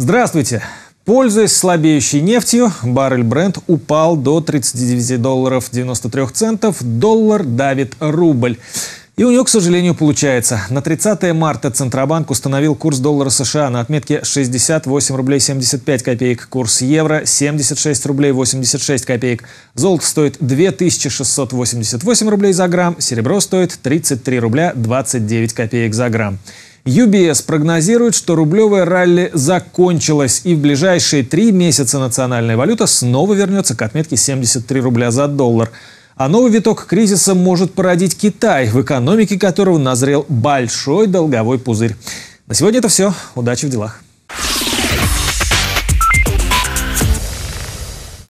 Здравствуйте! Пользуясь слабеющей нефтью, баррель бренд упал до 39 долларов 93 центов. Доллар давит рубль. И у него, к сожалению, получается. На 30 марта Центробанк установил курс доллара США на отметке 68 рублей 75 копеек. Курс евро 76 рублей 86 копеек. Золото стоит 2688 рублей за грамм. Серебро стоит 33 рубля 29 копеек за грамм. UBS прогнозирует, что рублевое ралли закончилось, и в ближайшие три месяца национальная валюта снова вернется к отметке 73 рубля за доллар. А новый виток кризиса может породить Китай, в экономике которого назрел большой долговой пузырь. На сегодня это все. Удачи в делах.